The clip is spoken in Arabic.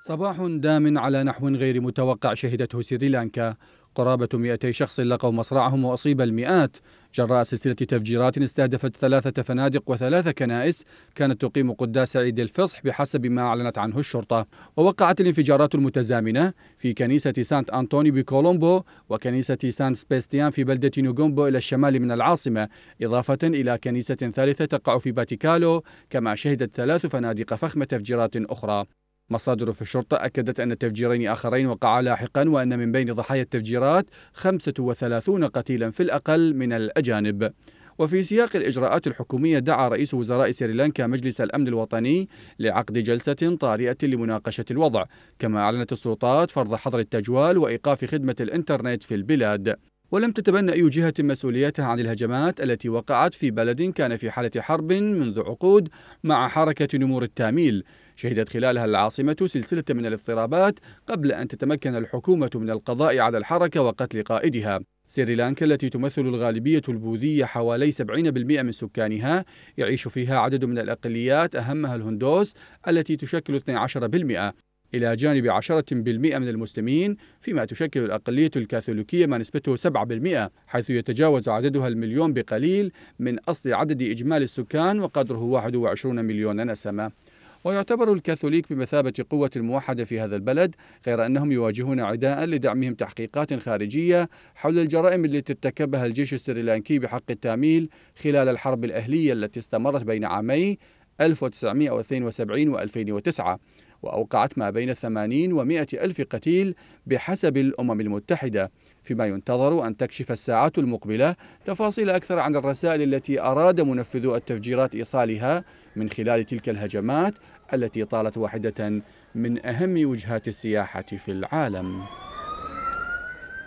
صباح دام على نحو غير متوقع شهدته سريلانكا قرابة 200 شخص لقوا مصرعهم وأصيب المئات جراء سلسلة تفجيرات استهدفت ثلاثة فنادق وثلاثة كنائس كانت تقيم قداس عيد الفصح بحسب ما أعلنت عنه الشرطة ووقعت الانفجارات المتزامنة في كنيسة سانت أنطوني بكولومبو وكنيسة سانت سبيستيان في بلدة نوغومبو إلى الشمال من العاصمة إضافة إلى كنيسة ثالثة تقع في باتيكالو كما شهدت ثلاث فنادق فخم تفجيرات أخرى مصادر في الشرطة أكدت أن تفجيرين آخرين وقعا لاحقا وأن من بين ضحايا التفجيرات 35 قتيلا في الأقل من الأجانب وفي سياق الإجراءات الحكومية دعا رئيس وزراء سريلانكا مجلس الأمن الوطني لعقد جلسة طارئة لمناقشة الوضع كما أعلنت السلطات فرض حظر التجوال وإيقاف خدمة الإنترنت في البلاد ولم تتبنى أي جهة مسؤوليتها عن الهجمات التي وقعت في بلد كان في حالة حرب منذ عقود مع حركة نمور التاميل شهدت خلالها العاصمة سلسلة من الاضطرابات قبل أن تتمكن الحكومة من القضاء على الحركة وقتل قائدها سريلانكا التي تمثل الغالبية البوذية حوالي 70% من سكانها يعيش فيها عدد من الأقليات أهمها الهندوس التي تشكل 12% إلى جانب 10% من المسلمين فيما تشكل الأقلية الكاثوليكية ما نسبته 7% حيث يتجاوز عددها المليون بقليل من أصل عدد إجمالي السكان وقدره 21 مليون نسمة ويعتبر الكاثوليك بمثابة قوة موحدة في هذا البلد غير أنهم يواجهون عداء لدعمهم تحقيقات خارجية حول الجرائم التي ارتكبها الجيش السريلانكي بحق التاميل خلال الحرب الأهلية التي استمرت بين عامي 1972 و 2009 وأوقعت ما بين 80 و 100 ألف قتيل بحسب الأمم المتحدة فيما ينتظر أن تكشف الساعات المقبلة تفاصيل أكثر عن الرسائل التي أراد منفذو التفجيرات إيصالها من خلال تلك الهجمات التي طالت واحدة من أهم وجهات السياحة في العالم